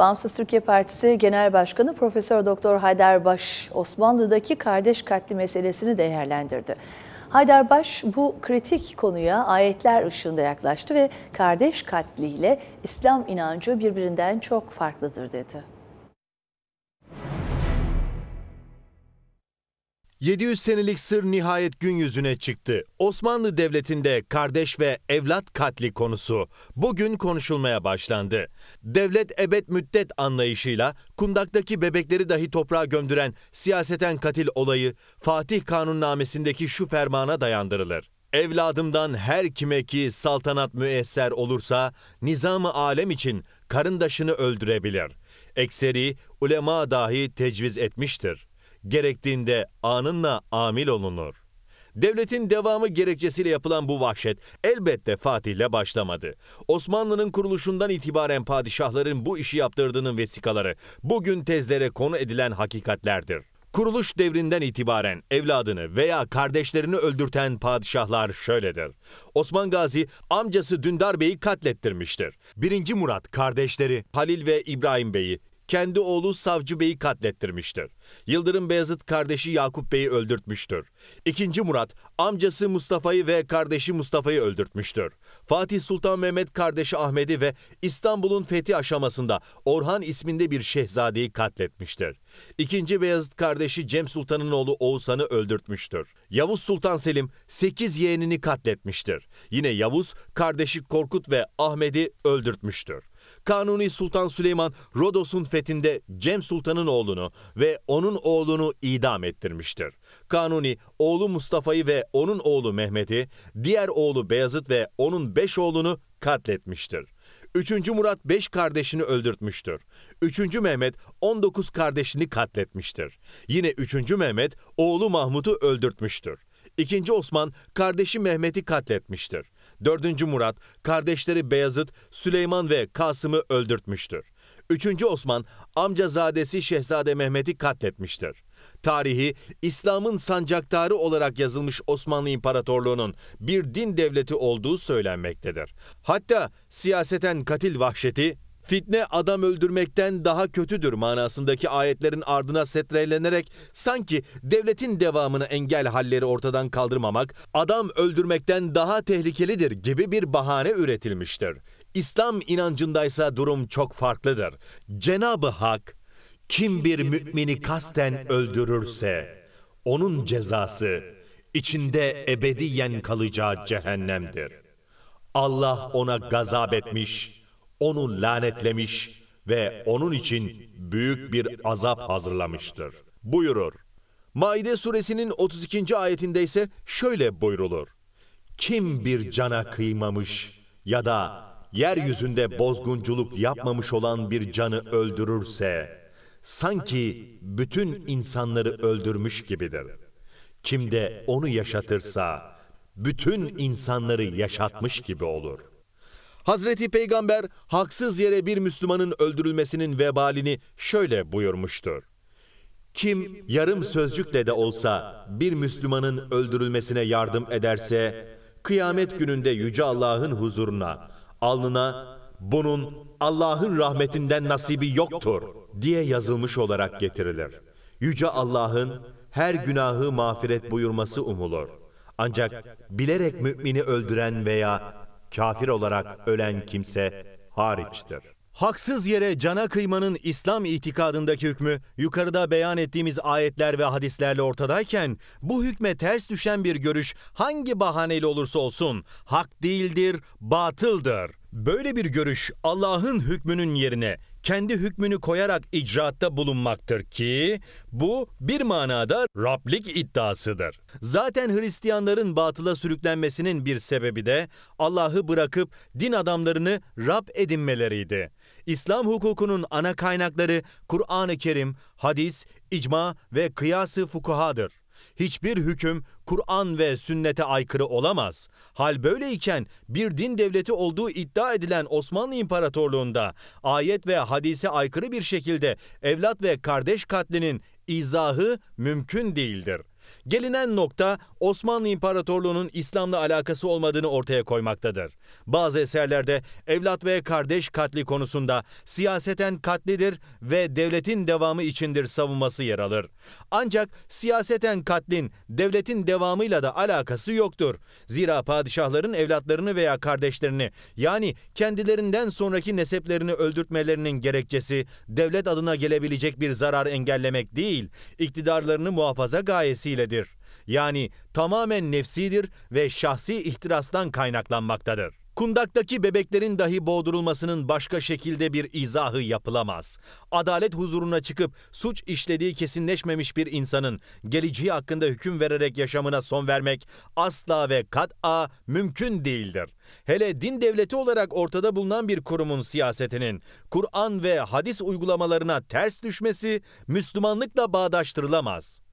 Bağımsız Türkiye Partisi Genel Başkanı Profesör Doktor Haydar Baş Osmanlı'daki kardeş katli meselesini değerlendirdi. Haydar Baş bu kritik konuya ayetler ışığında yaklaştı ve kardeş katliyle İslam inancı birbirinden çok farklıdır dedi. 700 senelik sır nihayet gün yüzüne çıktı. Osmanlı Devleti'nde kardeş ve evlat katli konusu bugün konuşulmaya başlandı. Devlet ebed müddet anlayışıyla kundaktaki bebekleri dahi toprağa gömdüren siyaseten katil olayı Fatih Kanunnamesi'ndeki şu fermana dayandırılır. Evladımdan her kime ki saltanat müesser olursa nizamı alem için karındaşını öldürebilir. Ekseri ulema dahi tecviz etmiştir gerektiğinde anınla amil olunur. Devletin devamı gerekçesiyle yapılan bu vahşet elbette Fatih ile başlamadı. Osmanlı'nın kuruluşundan itibaren padişahların bu işi yaptırdığının vesikaları bugün tezlere konu edilen hakikatlerdir. Kuruluş devrinden itibaren evladını veya kardeşlerini öldürten padişahlar şöyledir. Osman Gazi amcası Dündar Bey'i katlettirmiştir. 1. Murat kardeşleri Halil ve İbrahim Bey'i kendi oğlu Savcı Bey'i katlettirmiştir. Yıldırım Beyazıt kardeşi Yakup Bey'i öldürtmüştür. İkinci Murat amcası Mustafa'yı ve kardeşi Mustafa'yı öldürtmüştür. Fatih Sultan Mehmet kardeşi Ahmet'i ve İstanbul'un fethi aşamasında Orhan isminde bir şehzadeyi katletmiştir. İkinci Beyazıt kardeşi Cem Sultan'ın oğlu Oğuzhan'ı öldürtmüştür. Yavuz Sultan Selim 8 yeğenini katletmiştir. Yine Yavuz kardeşi Korkut ve Ahmet'i öldürtmüştür. Kanuni Sultan Süleyman Rodos'un fethinde Cem Sultan'ın oğlunu ve onun oğlunu idam ettirmiştir. Kanuni oğlu Mustafa'yı ve onun oğlu Mehmet'i, diğer oğlu Beyazıt ve onun beş oğlunu katletmiştir. Üçüncü Murat beş kardeşini öldürtmüştür. Üçüncü Mehmet 19 kardeşini katletmiştir. Yine üçüncü Mehmet oğlu Mahmut'u öldürtmüştür. İkinci Osman kardeşi Mehmet'i katletmiştir. 4. Murat, kardeşleri Beyazıt, Süleyman ve Kasım'ı öldürtmüştür. 3. Osman, amcazadesi Şehzade Mehmet'i katletmiştir. Tarihi, İslam'ın sancaktarı olarak yazılmış Osmanlı İmparatorluğu'nun bir din devleti olduğu söylenmektedir. Hatta siyaseten katil vahşeti Fitne adam öldürmekten daha kötüdür manasındaki ayetlerin ardına setrelenerek sanki devletin devamını engel halleri ortadan kaldırmamak adam öldürmekten daha tehlikelidir gibi bir bahane üretilmiştir. İslam inancındaysa durum çok farklıdır. Cenabı Hak kim bir mümini kasten öldürürse onun cezası içinde ebediyen kalacağı cehennemdir. Allah ona gazap etmiş onu lanetlemiş ve onun için büyük bir azap hazırlamıştır. Buyurur. Maide suresinin 32. ayetinde ise şöyle buyrulur. Kim bir cana kıymamış ya da yeryüzünde bozgunculuk yapmamış olan bir canı öldürürse, sanki bütün insanları öldürmüş gibidir. Kim de onu yaşatırsa, bütün insanları yaşatmış gibi olur. Hazreti Peygamber haksız yere bir Müslümanın öldürülmesinin vebalini şöyle buyurmuştur. Kim yarım sözcükle de olsa bir Müslümanın öldürülmesine yardım ederse, kıyamet gününde Yüce Allah'ın huzuruna, alnına bunun Allah'ın rahmetinden nasibi yoktur diye yazılmış olarak getirilir. Yüce Allah'ın her günahı mağfiret buyurması umulur. Ancak bilerek mümini öldüren veya kafir olarak ölen kimse hariçtir. Haksız yere cana kıymanın İslam itikadındaki hükmü yukarıda beyan ettiğimiz ayetler ve hadislerle ortadayken bu hükme ters düşen bir görüş hangi bahaneyle olursa olsun hak değildir, batıldır. Böyle bir görüş Allah'ın hükmünün yerine kendi hükmünü koyarak icraatta bulunmaktır ki bu bir manada Rablik iddiasıdır. Zaten Hristiyanların batıla sürüklenmesinin bir sebebi de Allah'ı bırakıp din adamlarını Rab edinmeleriydi. İslam hukukunun ana kaynakları Kur'an-ı Kerim, hadis, icma ve kıyası fukuhadır. Hiçbir hüküm Kur'an ve sünnete aykırı olamaz. Hal böyleyken bir din devleti olduğu iddia edilen Osmanlı İmparatorluğu'nda ayet ve hadise aykırı bir şekilde evlat ve kardeş katlinin izahı mümkün değildir. Gelinen nokta Osmanlı İmparatorluğu'nun İslam'la alakası olmadığını ortaya koymaktadır. Bazı eserlerde evlat ve kardeş katli konusunda siyaseten katlidir ve devletin devamı içindir savunması yer alır. Ancak siyaseten katlin devletin devamıyla da alakası yoktur. Zira padişahların evlatlarını veya kardeşlerini yani kendilerinden sonraki neseplerini öldürtmelerinin gerekçesi devlet adına gelebilecek bir zarar engellemek değil, iktidarlarını muhafaza gayesiyle vesiledir. Yani tamamen nefsidir ve şahsi ihtirastan kaynaklanmaktadır. Kundaktaki bebeklerin dahi boğdurulmasının başka şekilde bir izahı yapılamaz. Adalet huzuruna çıkıp suç işlediği kesinleşmemiş bir insanın geleceği hakkında hüküm vererek yaşamına son vermek asla ve kat'a mümkün değildir. Hele din devleti olarak ortada bulunan bir kurumun siyasetinin Kur'an ve hadis uygulamalarına ters düşmesi Müslümanlıkla bağdaştırılamaz.